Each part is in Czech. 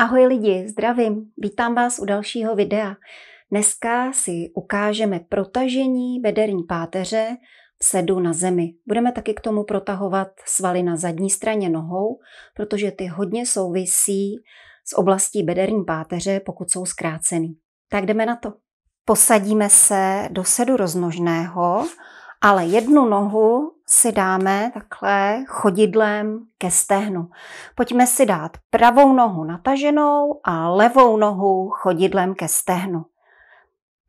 Ahoj lidi, zdravím, vítám vás u dalšího videa. Dneska si ukážeme protažení bederní páteře v sedu na zemi. Budeme taky k tomu protahovat svaly na zadní straně nohou, protože ty hodně souvisí s oblastí bederní páteře, pokud jsou zkrácený. Tak jdeme na to. Posadíme se do sedu roznožného, ale jednu nohu si dáme takhle chodidlem ke stehnu. Pojďme si dát pravou nohu nataženou a levou nohu chodidlem ke stehnu.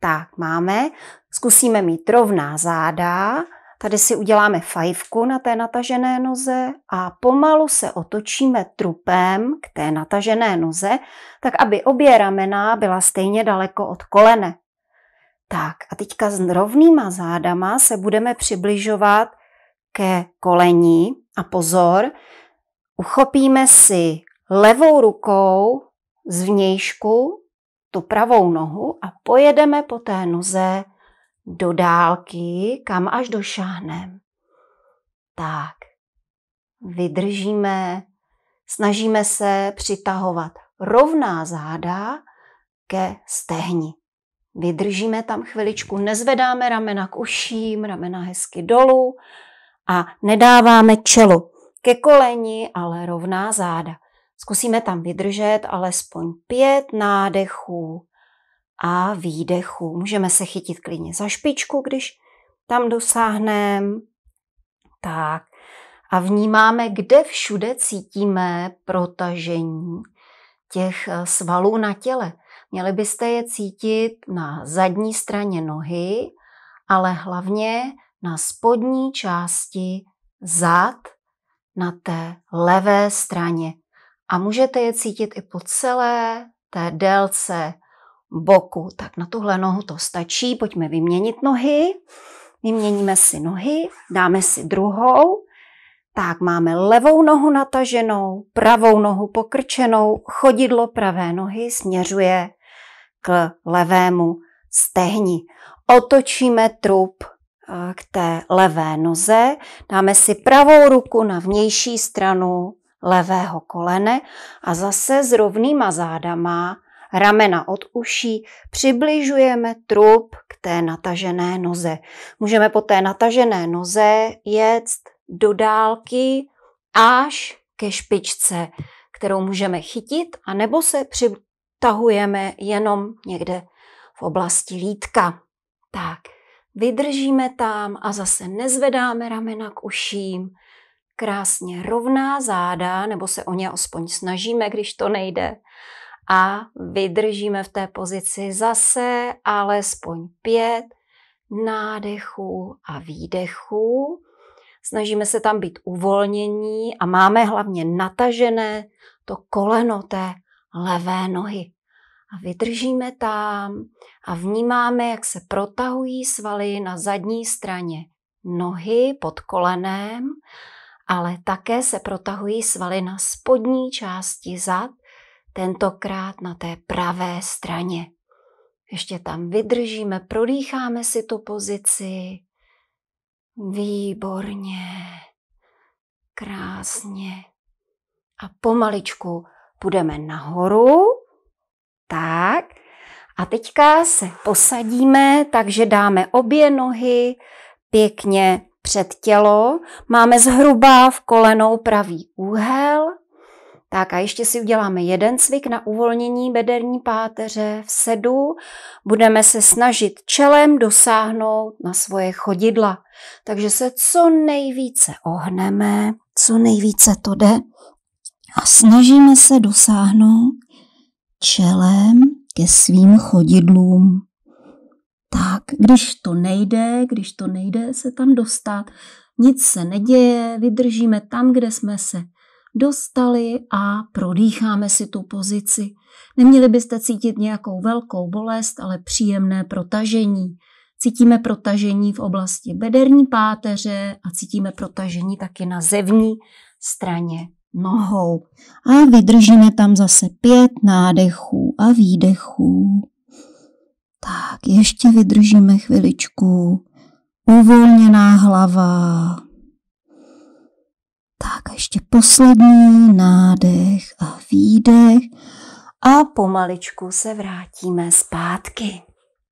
Tak máme, zkusíme mít rovná záda, tady si uděláme fajfku na té natažené noze a pomalu se otočíme trupem k té natažené noze, tak aby obě ramena byla stejně daleko od kolene. Tak a teďka s rovnýma zádama se budeme přibližovat ke kolení a pozor, uchopíme si levou rukou z vnějšku tu pravou nohu a pojedeme po té noze do dálky, kam až došáhneme. Tak, vydržíme, snažíme se přitahovat rovná záda ke stehni. Vydržíme tam chviličku, nezvedáme ramena k uším, ramena hezky dolů a nedáváme čelo ke koleni, ale rovná záda. Zkusíme tam vydržet alespoň pět nádechů a výdechů. Můžeme se chytit klidně za špičku, když tam dosáhneme. Tak. A vnímáme, kde všude cítíme protažení těch svalů na těle. Měli byste je cítit na zadní straně nohy, ale hlavně na spodní části zad, na té levé straně. A můžete je cítit i po celé té délce boku. Tak na tuhle nohu to stačí. Pojďme vyměnit nohy. Vyměníme si nohy, dáme si druhou. Tak máme levou nohu nataženou, pravou nohu pokrčenou, chodidlo pravé nohy směřuje k levému stehni. Otočíme trup eh, k té levé noze, dáme si pravou ruku na vnější stranu levého kolene a zase s rovnýma zádama ramena od uší přibližujeme trup k té natažené noze. Můžeme po té natažené noze jet do dálky až ke špičce, kterou můžeme chytit, anebo se při, tahujeme jenom někde v oblasti lítka. Tak, vydržíme tam a zase nezvedáme ramena k uším. Krásně rovná záda, nebo se o ně aspoň snažíme, když to nejde. A vydržíme v té pozici zase alespoň pět nádechů a výdechů. Snažíme se tam být uvolnění a máme hlavně natažené to koleno té levé nohy. A vydržíme tam a vnímáme, jak se protahují svaly na zadní straně nohy pod kolenem, ale také se protahují svaly na spodní části zad, tentokrát na té pravé straně. Ještě tam vydržíme, prodýcháme si tu pozici. Výborně, krásně. A pomaličku půjdeme nahoru, tak. A teďka se posadíme, takže dáme obě nohy pěkně před tělo. Máme zhruba v kolenou pravý úhel. Tak a ještě si uděláme jeden cvik na uvolnění bederní páteře v sedu. Budeme se snažit čelem dosáhnout na svoje chodidla. Takže se co nejvíce ohneme, co nejvíce to jde a snažíme se dosáhnout čelem ke svým chodidlům. Tak, když to nejde, když to nejde se tam dostat, nic se neděje, vydržíme tam, kde jsme se dostali a prodýcháme si tu pozici. Neměli byste cítit nějakou velkou bolest, ale příjemné protažení. Cítíme protažení v oblasti bederní páteře a cítíme protažení taky na zevní straně nohou a vydržíme tam zase pět nádechů a výdechů. Tak, ještě vydržíme chviličku. Uvolněná hlava. Tak ještě poslední nádech a výdech a pomaličku se vrátíme zpátky.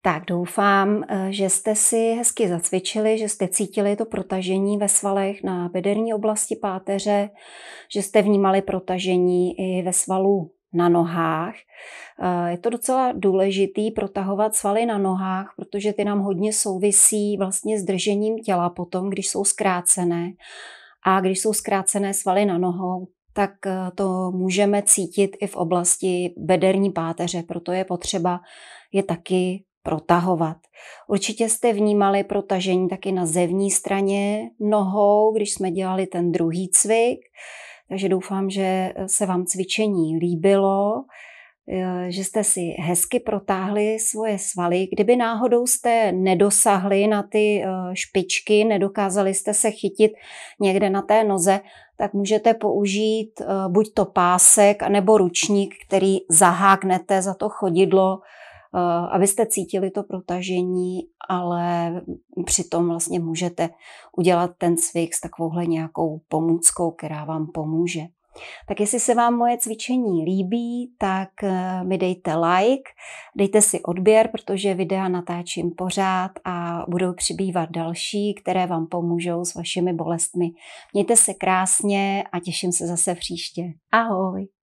Tak doufám, eh, že jste si hezky zacvičili, že jste cítili to protažení ve svalech na bederní oblasti páteře, že jste vnímali protažení i ve svalu na nohách. Eh, je to docela důležitý protahovat svaly na nohách, protože ty nám hodně souvisí vlastně s držením těla potom, když jsou zkrácené. A když jsou zkrácené svaly na nohou, tak eh, to můžeme cítit i v oblasti bederní páteře, proto je potřeba je taky protahovat. Určitě jste vnímali protažení taky na zevní straně nohou, když jsme dělali ten druhý cvik. Takže doufám, že se vám cvičení líbilo, eh, že jste si hezky protáhli svoje svaly. Kdyby náhodou jste nedosahli na ty eh, špičky, nedokázali jste se chytit někde na té noze, tak můžete použít eh, buď to pásek, nebo ručník, který zaháknete za to chodidlo, Eh, abyste cítili to protažení, ale přitom vlastně můžete udělat ten cvik s takovouhle nějakou pomůckou, která vám pomůže. Tak jestli se vám moje cvičení líbí, tak eh, mi dejte like, dejte si odběr, protože videa natáčím pořád a budou přibývat další, které vám pomůžou s vašimi bolestmi. Mějte se krásně a těším se zase příště. Ahoj!